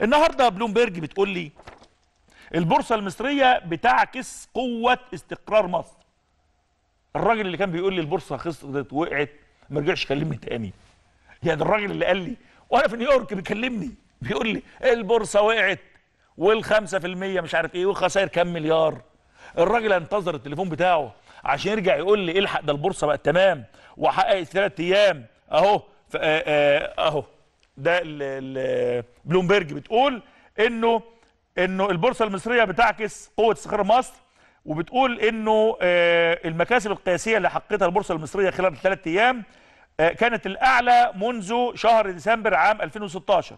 النهارده بلومبرج بتقول لي البورصه المصريه بتعكس قوه استقرار مصر الراجل اللي كان بيقول لي البورصه خسرت وقعت ما رجعش كلمني تاني يعني الراجل اللي قال لي وانا في نيويورك بيكلمني بيقول لي البورصه وقعت وال5% مش عارف ايه والخسائر كام مليار الراجل انتظر التليفون بتاعه عشان يرجع يقول لي الحق ده البورصه بقت تمام وحققت ثلاث ايام اهو آه، آه، اهو ده بلومبرج بتقول انه انه البورصه المصريه بتعكس قوه استقرار مصر وبتقول انه آه، المكاسب القياسيه اللي حققتها البورصه المصريه خلال ثلاث ايام آه، كانت الاعلى منذ شهر ديسمبر عام 2016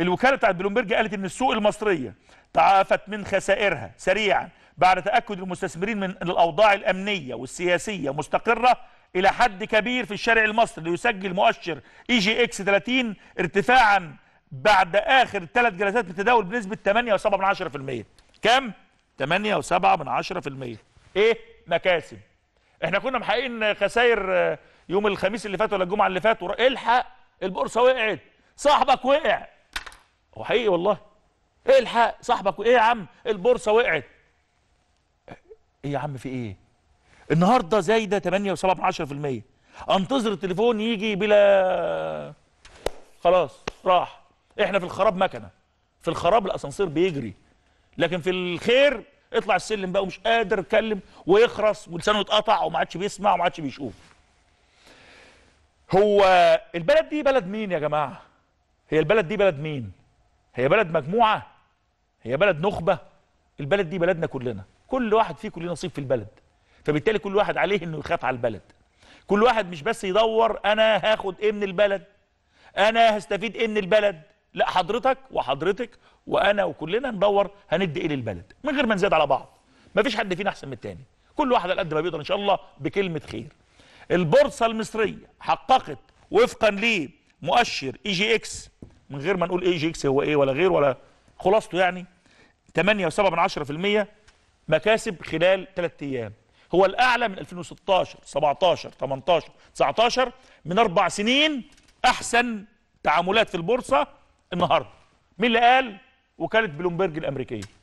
الوكاله بتاعت بلومبرج قالت ان السوق المصريه تعافت من خسائرها سريعا بعد تاكد المستثمرين من الاوضاع الامنيه والسياسيه مستقره إلى حد كبير في الشارع المصري ليسجل مؤشر اي جي اكس 30 ارتفاعا بعد آخر ثلاث جلسات بتداول بنسبة 8.7% كام؟ 8.7% إيه؟ مكاسب احنا كنا محققين خسائر آه، يوم الخميس اللي فات ولا الجمعة اللي فات الحق البورصة وقعت صاحبك وقع هو حقيقي والله الحق صاحبك ايه يا عم البورصة وقعت ايه يا عم في ايه النهارده زايده 8.7% انتظر التليفون يجي بلا خلاص راح احنا في الخراب مكنه في الخراب الاسانسير بيجري لكن في الخير اطلع السلم بقى ومش قادر اتكلم ويخرس ولسانه يتقطع وما عادش بيسمع وما عادش بيشوف هو البلد دي بلد مين يا جماعه هي البلد دي بلد مين هي بلد مجموعه هي بلد نخبه البلد دي بلدنا كلنا كل واحد فيكم ليه نصيب في البلد فبالتالي كل واحد عليه انه يخاف على البلد كل واحد مش بس يدور انا هاخد ايه من البلد انا هستفيد ايه من البلد لا حضرتك وحضرتك وانا وكلنا ندور هندي ايه للبلد من غير ما نزيد على بعض مفيش حد فينا احسن من التاني كل واحد على قد ما بيقدر ان شاء الله بكلمه خير البورصه المصريه حققت وفقا لمؤشر اي e جي اكس من غير ما نقول اي جي اكس هو ايه ولا غير ولا خلاصته يعني 8.7% مكاسب خلال 3 ايام هو الاعلى من 2016 17 18 19 من اربع سنين احسن تعاملات في البورصه النهارده مين اللي قال وكاله بلومبرج الامريكيه